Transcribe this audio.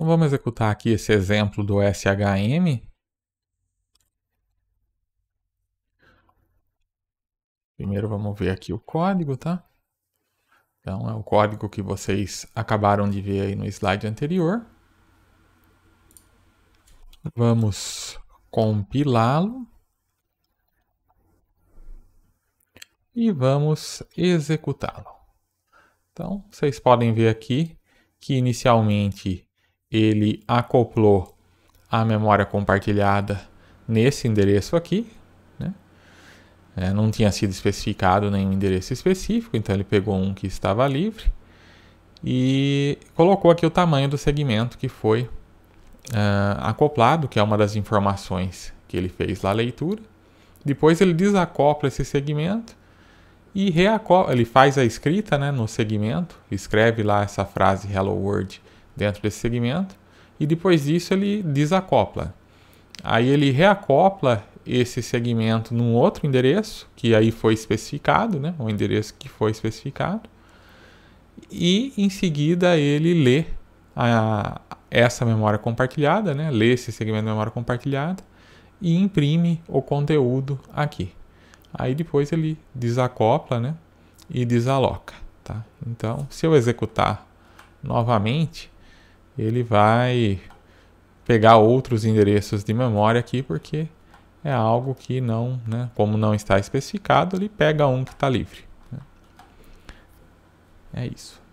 Então vamos executar aqui esse exemplo do SHM. Primeiro vamos ver aqui o código, tá? Então é o código que vocês acabaram de ver aí no slide anterior. Vamos compilá-lo. E vamos executá-lo. Então, vocês podem ver aqui que inicialmente ele acoplou a memória compartilhada nesse endereço aqui. Né? É, não tinha sido especificado nenhum endereço específico, então ele pegou um que estava livre e colocou aqui o tamanho do segmento que foi uh, acoplado, que é uma das informações que ele fez lá a leitura. Depois ele desacopla esse segmento e reacopla, ele faz a escrita né, no segmento, escreve lá essa frase Hello World dentro desse segmento e depois disso ele desacopla. Aí ele reacopla esse segmento num outro endereço, que aí foi especificado, né? o endereço que foi especificado, e em seguida ele lê a, essa memória compartilhada, né? lê esse segmento de memória compartilhada e imprime o conteúdo aqui. Aí depois ele desacopla né? e desaloca. Tá? Então, se eu executar novamente, ele vai pegar outros endereços de memória aqui, porque é algo que não, né, como não está especificado, ele pega um que está livre. Né? É isso.